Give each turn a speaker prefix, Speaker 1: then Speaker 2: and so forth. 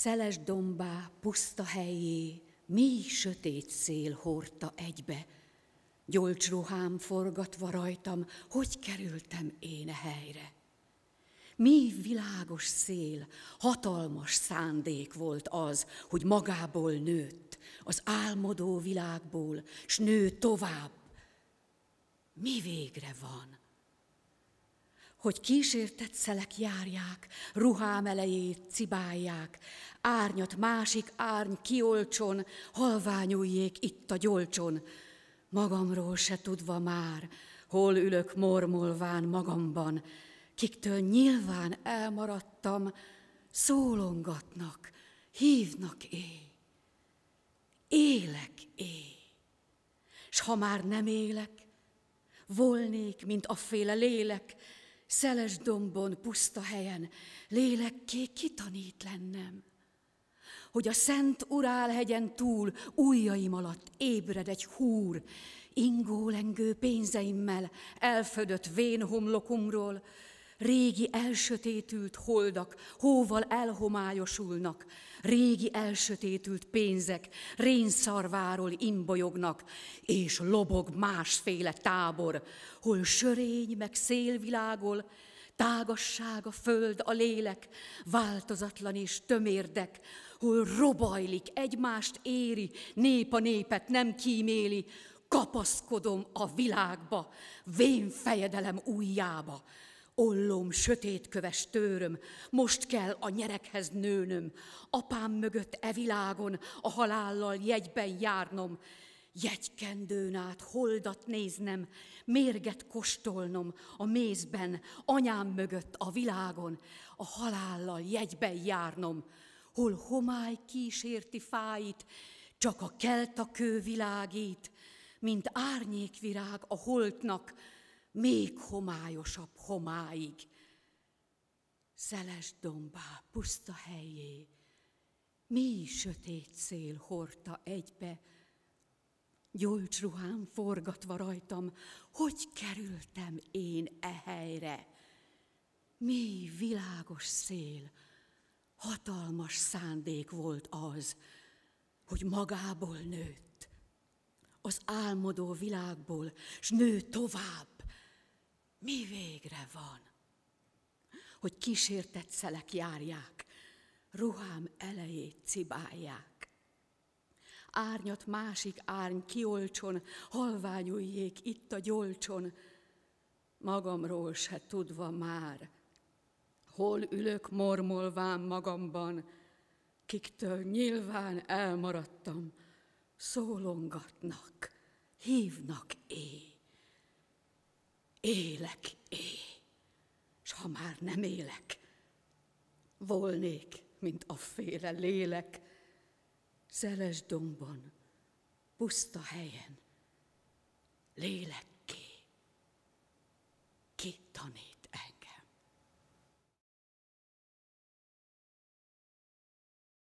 Speaker 1: Szeles dombá, puszta helyé, mély sötét szél hordta egybe. Gyolcs ruhám forgatva rajtam, hogy kerültem én a helyre. Mi világos szél, hatalmas szándék volt az, hogy magából nőtt, az álmodó világból, s nő tovább. Mi végre van? hogy kísértett szelek járják, ruhám elejét cibálják, árnyat másik árny kiolcson, halványuljék itt a gyolcson, magamról se tudva már, hol ülök mormolván magamban, kiktől nyilván elmaradtam, szólongatnak, hívnak é. Élek é. S ha már nem élek, volnék, mint a féle lélek, szeles dombon, puszta helyen, lélekké kitanít lennem, hogy a szent urálhegyen túl ujjaim alatt ébred egy húr, ingólengő pénzeimmel, elfödött vén homlokomról, Régi elsötétült holdak, hóval elhomályosulnak, régi elsötétült pénzek rénszarváról imbolyognak, és lobog másféle tábor, hol sörény meg szélvilágol, tágasság a föld, a lélek, változatlan és tömérdek, hol robajlik, egymást éri, nép a népet nem kíméli, kapaszkodom a világba, vén fejedelem ujjába, Ollom, sötét köves tőröm, most kell a nyerekhez nőnöm, apám mögött e világon, a halállal jegyben járnom, jegykendőn át holdat néznem, mérget kostolnom a mézben, anyám mögött a világon, a halállal jegyben járnom, hol homály kísérti fáit, csak a kelta kő világít, mint árnyékvirág a holtnak, még homályosabb homáig, szeles dombá, puszta helyé, mi sötét szél hordta egybe, gyolcs ruhám forgatva rajtam, hogy kerültem én e helyre. Mi világos szél, hatalmas szándék volt az, hogy magából nőtt, az álmodó világból, s nő tovább mi végre van? Hogy kísértett szelek járják, ruhám elejét cibálják. Árnyat másik árny kiolcson, halványuljék itt a gyolcson, magamról se tudva már, hol ülök mormolván magamban, kiktől nyilván elmaradtam, szólongatnak, hívnak én élek é. És ha már nem élek, volnék, mint a féle lélek, szeles dombon, puszta helyen, lélekké, ki tanít.